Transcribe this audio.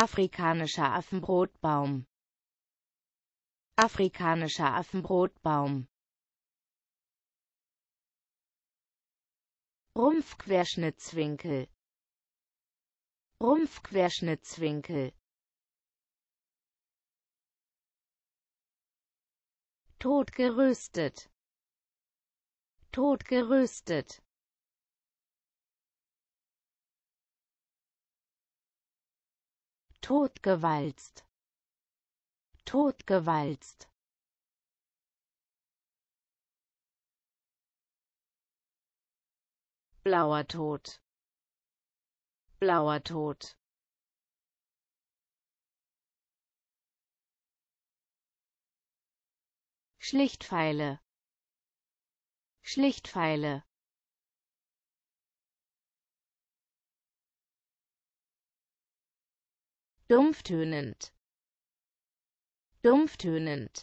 Afrikanischer Affenbrotbaum Afrikanischer Affenbrotbaum Rumpfquerschnittswinkel Rumpfquerschnittswinkel Tot geröstet. Tot geröstet. totgewalzt totgewalzt blauer tod blauer tod schlichtfeile schlichtfeile dumpftönend dumpftönend